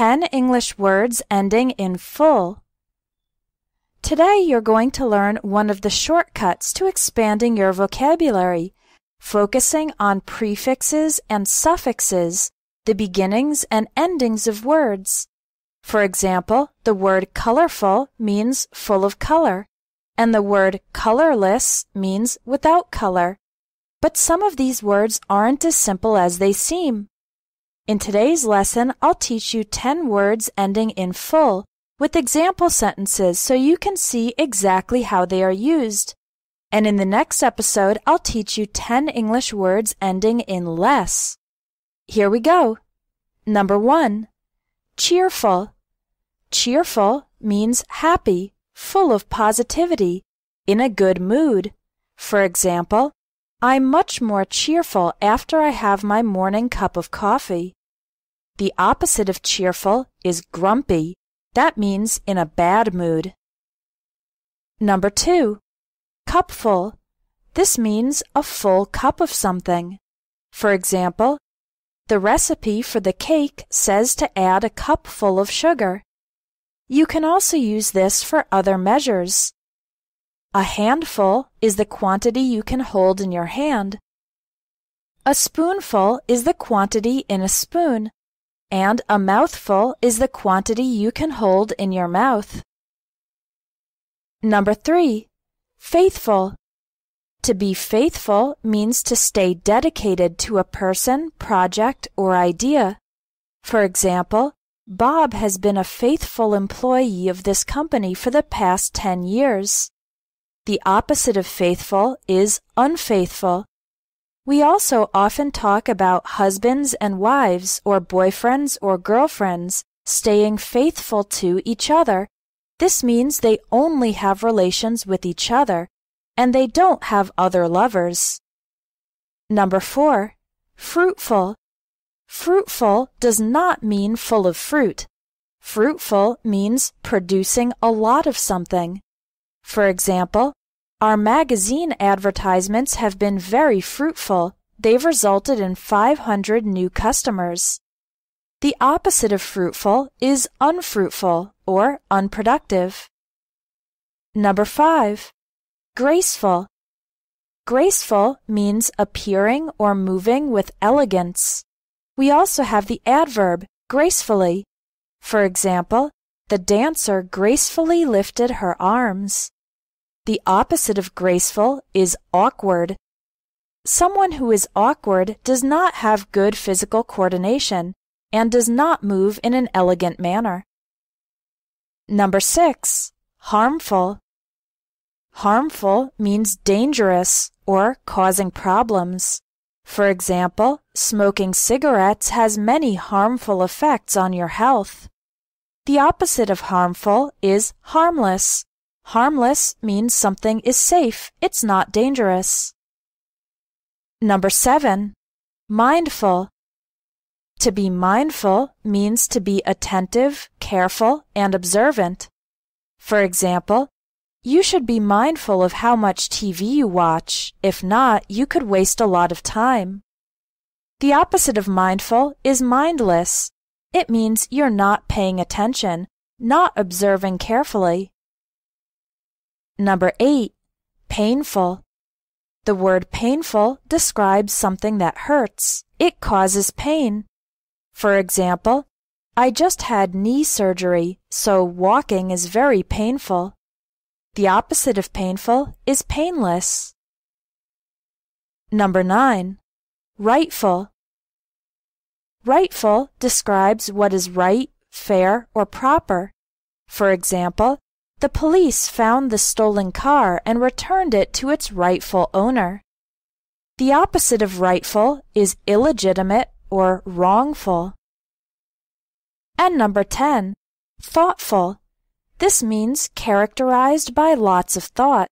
10 English words ending in full. Today you're going to learn one of the shortcuts to expanding your vocabulary, focusing on prefixes and suffixes, the beginnings and endings of words. For example, the word colorful means full of color, and the word colorless means without color. But some of these words aren't as simple as they seem. In today's lesson, I'll teach you 10 words ending in full with example sentences so you can see exactly how they are used. And in the next episode, I'll teach you 10 English words ending in less. Here we go. Number 1. Cheerful. Cheerful means happy, full of positivity, in a good mood. For example, I'm much more cheerful after I have my morning cup of coffee. The opposite of cheerful is grumpy. That means in a bad mood. Number two, cupful. This means a full cup of something. For example, the recipe for the cake says to add a cupful of sugar. You can also use this for other measures. A handful is the quantity you can hold in your hand. A spoonful is the quantity in a spoon and a mouthful is the quantity you can hold in your mouth. Number three, faithful. To be faithful means to stay dedicated to a person, project, or idea. For example, Bob has been a faithful employee of this company for the past 10 years. The opposite of faithful is unfaithful, we also often talk about husbands and wives or boyfriends or girlfriends staying faithful to each other. This means they only have relations with each other and they don't have other lovers. Number four, fruitful. Fruitful does not mean full of fruit. Fruitful means producing a lot of something. For example, our magazine advertisements have been very fruitful. They've resulted in 500 new customers. The opposite of fruitful is unfruitful or unproductive. Number five, graceful. Graceful means appearing or moving with elegance. We also have the adverb gracefully. For example, the dancer gracefully lifted her arms. The opposite of graceful is awkward. Someone who is awkward does not have good physical coordination and does not move in an elegant manner. Number six, harmful. Harmful means dangerous or causing problems. For example, smoking cigarettes has many harmful effects on your health. The opposite of harmful is harmless. Harmless means something is safe, it's not dangerous. Number seven, mindful. To be mindful means to be attentive, careful, and observant. For example, you should be mindful of how much TV you watch. If not, you could waste a lot of time. The opposite of mindful is mindless. It means you're not paying attention, not observing carefully. Number 8. Painful. The word painful describes something that hurts. It causes pain. For example, I just had knee surgery, so walking is very painful. The opposite of painful is painless. Number 9. Rightful. Rightful describes what is right, fair, or proper. For example, the police found the stolen car and returned it to its rightful owner. The opposite of rightful is illegitimate or wrongful. And number 10, thoughtful. This means characterized by lots of thought.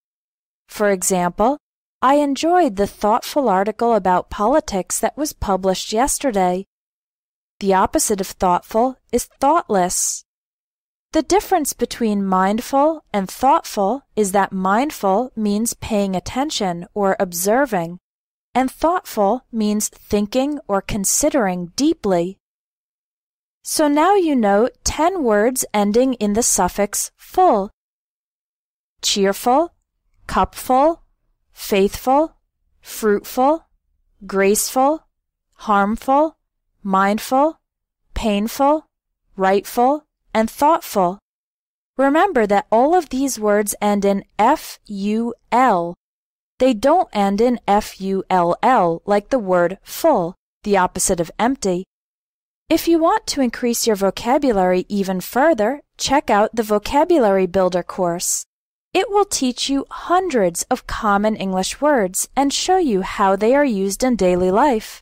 For example, I enjoyed the thoughtful article about politics that was published yesterday. The opposite of thoughtful is thoughtless. The difference between mindful and thoughtful is that mindful means paying attention or observing, and thoughtful means thinking or considering deeply. So now you know 10 words ending in the suffix full. Cheerful, cupful, faithful, fruitful, graceful, harmful, mindful, painful, rightful, and thoughtful. Remember that all of these words end in F-U-L. They don't end in F-U-L-L like the word full, the opposite of empty. If you want to increase your vocabulary even further, check out the Vocabulary Builder course. It will teach you hundreds of common English words and show you how they are used in daily life.